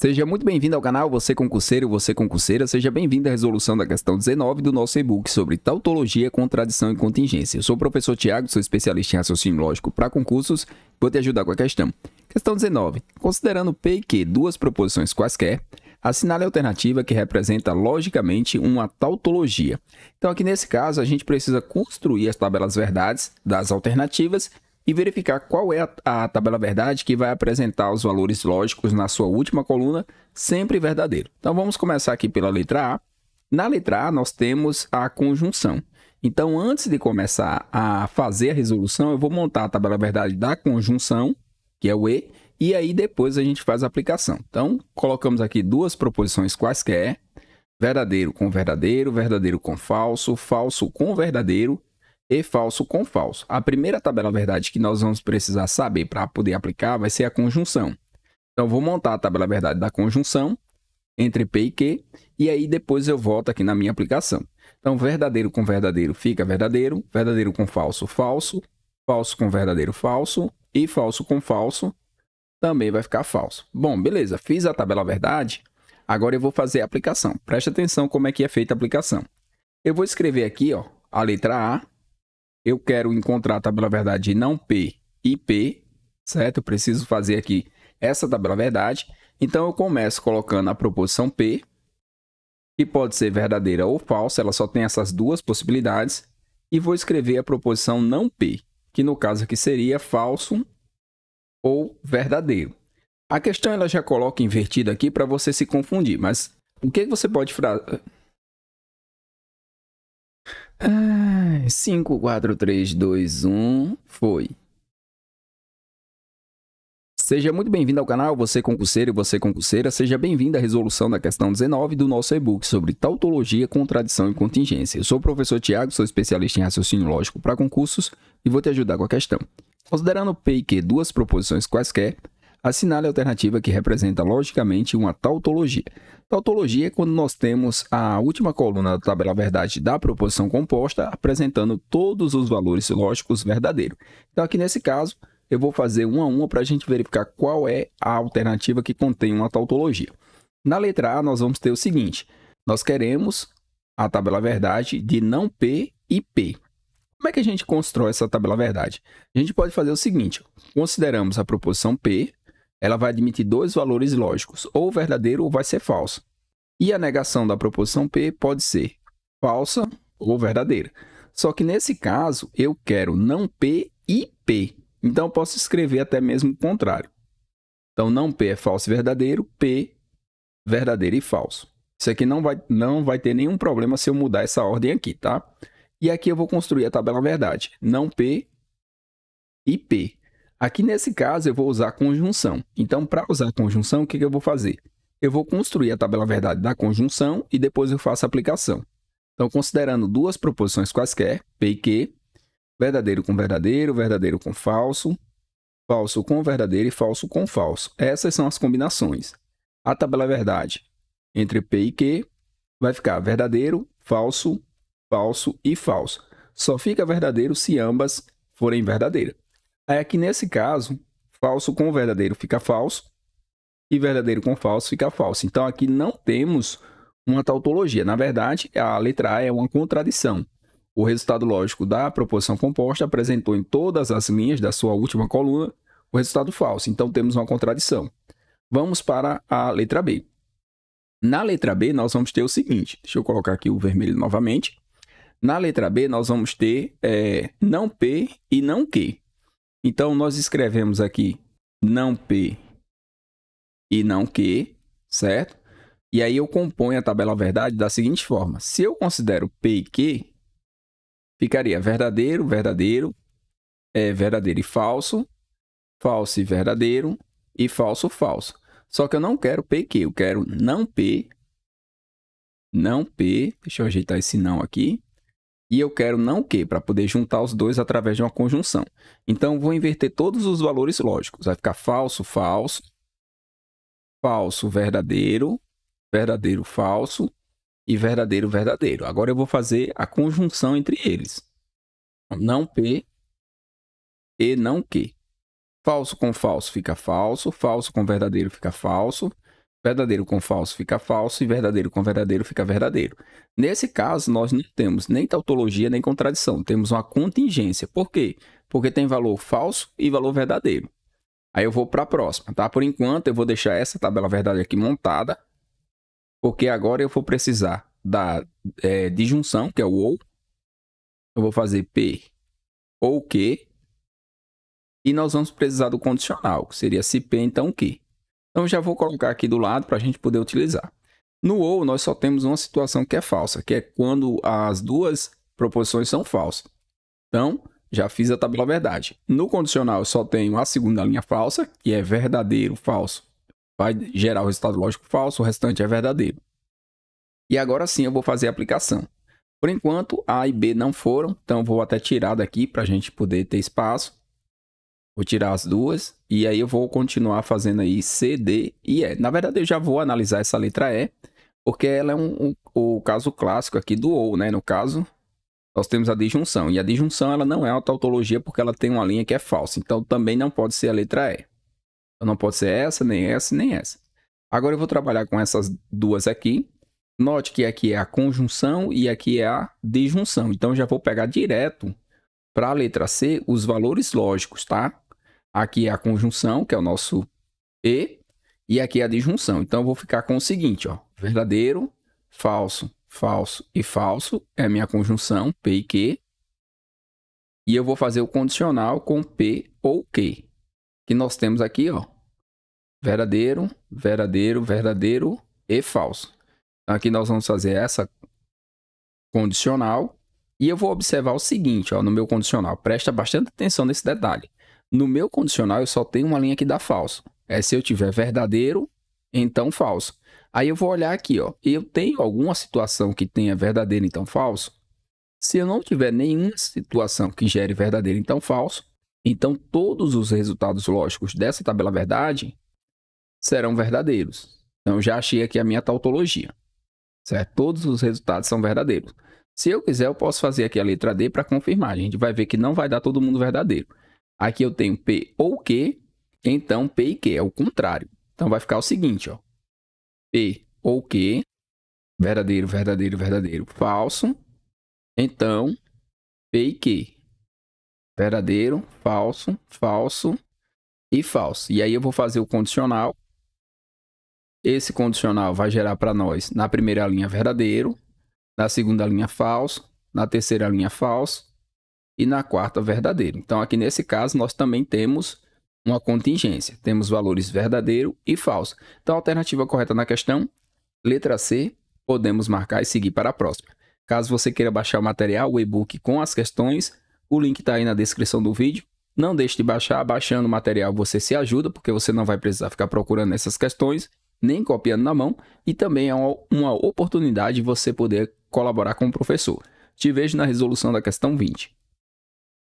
Seja muito bem-vindo ao canal, você concurseiro, você concurseira, seja bem-vindo à resolução da questão 19 do nosso e-book sobre tautologia, contradição e contingência. Eu sou o professor Tiago, sou especialista em raciocínio lógico para concursos, vou te ajudar com a questão. Questão 19. Considerando P e Q duas proposições quaisquer, assinale a é alternativa que representa logicamente uma tautologia. Então aqui nesse caso a gente precisa construir as tabelas verdades das alternativas e verificar qual é a, a tabela verdade que vai apresentar os valores lógicos na sua última coluna, sempre verdadeiro. Então vamos começar aqui pela letra A. Na letra A nós temos a conjunção. Então antes de começar a fazer a resolução, eu vou montar a tabela verdade da conjunção, que é o E, e aí depois a gente faz a aplicação. Então colocamos aqui duas proposições quaisquer, verdadeiro com verdadeiro, verdadeiro com falso, falso com verdadeiro e falso com falso. A primeira tabela verdade que nós vamos precisar saber para poder aplicar vai ser a conjunção. Então, vou montar a tabela verdade da conjunção entre P e Q, e aí depois eu volto aqui na minha aplicação. Então, verdadeiro com verdadeiro fica verdadeiro, verdadeiro com falso, falso, falso com verdadeiro, falso, e falso com falso também vai ficar falso. Bom, beleza, fiz a tabela verdade, agora eu vou fazer a aplicação. Preste atenção como é que é feita a aplicação. Eu vou escrever aqui ó, a letra A, eu quero encontrar a tabela verdade não P e P, certo? Eu preciso fazer aqui essa tabela verdade. Então, eu começo colocando a proposição P, que pode ser verdadeira ou falsa, ela só tem essas duas possibilidades, e vou escrever a proposição não P, que no caso aqui seria falso ou verdadeiro. A questão ela já coloca invertida aqui para você se confundir, mas o que você pode... Ah... 5, 4, 3, 2, 1, foi. Seja muito bem-vindo ao canal, você concurseiro e você concurseira, seja bem-vindo à resolução da questão 19 do nosso e-book sobre tautologia, contradição e contingência. Eu sou o professor Tiago, sou especialista em raciocínio lógico para concursos e vou te ajudar com a questão. Considerando P e Q duas proposições quaisquer, assinale a alternativa que representa logicamente uma tautologia. Tautologia é quando nós temos a última coluna da tabela verdade da proposição composta apresentando todos os valores lógicos verdadeiros. Então, aqui nesse caso, eu vou fazer uma a uma para a gente verificar qual é a alternativa que contém uma tautologia. Na letra A, nós vamos ter o seguinte: nós queremos a tabela verdade de não P e P. Como é que a gente constrói essa tabela verdade? A gente pode fazer o seguinte: consideramos a proposição P, ela vai admitir dois valores lógicos, ou verdadeiro ou vai ser falso. E a negação da proposição P pode ser falsa ou verdadeira. Só que nesse caso, eu quero não P e P. Então, eu posso escrever até mesmo o contrário. Então, não P é falso e verdadeiro, P verdadeiro e falso. Isso aqui não vai, não vai ter nenhum problema se eu mudar essa ordem aqui, tá? E aqui eu vou construir a tabela verdade. Não P e P. Aqui nesse caso eu vou usar conjunção. Então para usar conjunção, o que, que eu vou fazer? Eu vou construir a tabela verdade da conjunção e depois eu faço a aplicação. Então considerando duas proposições quaisquer, P e Q, verdadeiro com verdadeiro, verdadeiro com falso, falso com verdadeiro e falso com falso. Essas são as combinações. A tabela verdade entre P e Q vai ficar verdadeiro, falso, falso e falso. Só fica verdadeiro se ambas forem verdadeiras. É que nesse caso, falso com verdadeiro fica falso e verdadeiro com falso fica falso. Então aqui não temos uma tautologia. Na verdade, a letra A é uma contradição. O resultado lógico da proposição composta apresentou em todas as linhas da sua última coluna o resultado falso. Então temos uma contradição. Vamos para a letra B. Na letra B, nós vamos ter o seguinte: deixa eu colocar aqui o vermelho novamente. Na letra B, nós vamos ter é, não P e não Q. Então nós escrevemos aqui não P e não Q, certo? E aí eu componho a tabela verdade da seguinte forma: se eu considero P e Q, ficaria verdadeiro, verdadeiro, é verdadeiro e falso, falso e verdadeiro e falso, falso. Só que eu não quero P e Q, eu quero não P, não P, deixa eu ajeitar esse não aqui, e eu quero não o quê? Para poder juntar os dois através de uma conjunção. Então, vou inverter todos os valores lógicos. Vai ficar falso, falso, falso, verdadeiro, verdadeiro, falso e verdadeiro, verdadeiro. Agora eu vou fazer a conjunção entre eles. Não P e não Q. Falso com falso fica falso, falso com verdadeiro fica falso, verdadeiro com falso fica falso e verdadeiro com verdadeiro fica verdadeiro. Nesse caso, nós não temos nem tautologia nem contradição, temos uma contingência. Por quê? Porque tem valor falso e valor verdadeiro. Aí eu vou para a próxima, tá? Por enquanto, eu vou deixar essa tabela verdade aqui montada, porque agora eu vou precisar da é, disjunção, que é o ou. Eu vou fazer P ou Q. E nós vamos precisar do condicional, que seria se P, então Q. Então já vou colocar aqui do lado para a gente poder utilizar. No ou nós só temos uma situação que é falsa, que é quando as duas proposições são falsas. Então, já fiz a tabela verdade. No condicional eu só tenho a segunda linha falsa, que é verdadeiro, falso. Vai gerar o resultado lógico falso, o restante é verdadeiro. E agora sim eu vou fazer a aplicação. Por enquanto, A e B não foram, então vou até tirar daqui para a gente poder ter espaço. Vou tirar as duas. E aí eu vou continuar fazendo aí C, D e E. Na verdade, eu já vou analisar essa letra E, porque ela é um, um, o caso clássico aqui do OU, né? No caso, nós temos a disjunção. E a disjunção ela não é uma tautologia porque ela tem uma linha que é falsa. Então, também não pode ser a letra E. Então, não pode ser essa, nem essa, nem essa. Agora eu vou trabalhar com essas duas aqui. Note que aqui é a conjunção e aqui é a disjunção. Então, já vou pegar direto para a letra C os valores lógicos, tá? Aqui é a conjunção, que é o nosso E, e aqui é a disjunção. Então, eu vou ficar com o seguinte, ó. Verdadeiro, falso, falso e falso é a minha conjunção, P e Q. E eu vou fazer o condicional com P ou Q. Que nós temos aqui, ó. Verdadeiro, verdadeiro, verdadeiro e falso. Então, aqui nós vamos fazer essa condicional. E eu vou observar o seguinte, ó, no meu condicional. Presta bastante atenção nesse detalhe. No meu condicional, eu só tenho uma linha que dá falso. É se eu tiver verdadeiro, então falso. Aí eu vou olhar aqui, ó. Eu tenho alguma situação que tenha verdadeiro, então falso? Se eu não tiver nenhuma situação que gere verdadeiro, então falso, então todos os resultados lógicos dessa tabela verdade serão verdadeiros. Então eu já achei aqui a minha tautologia. Certo? Todos os resultados são verdadeiros. Se eu quiser, eu posso fazer aqui a letra D para confirmar. A gente vai ver que não vai dar todo mundo verdadeiro. Aqui eu tenho P ou Q, então P e Q é o contrário. Então vai ficar o seguinte, ó. P ou Q, verdadeiro, verdadeiro, verdadeiro, falso. Então, P e Q, verdadeiro, falso, falso e falso. E aí eu vou fazer o condicional. Esse condicional vai gerar para nós, na primeira linha, verdadeiro, na segunda linha, falso, na terceira linha, falso, e na quarta verdadeiro. Então, aqui nesse caso, nós também temos uma contingência. Temos valores verdadeiro e falso. Então, a alternativa correta na questão, letra C, podemos marcar e seguir para a próxima. Caso você queira baixar o material, o e-book com as questões, o link está aí na descrição do vídeo. Não deixe de baixar, baixando o material você se ajuda, porque você não vai precisar ficar procurando essas questões, nem copiando na mão, e também é uma oportunidade de você poder colaborar com o professor. Te vejo na resolução da questão 20.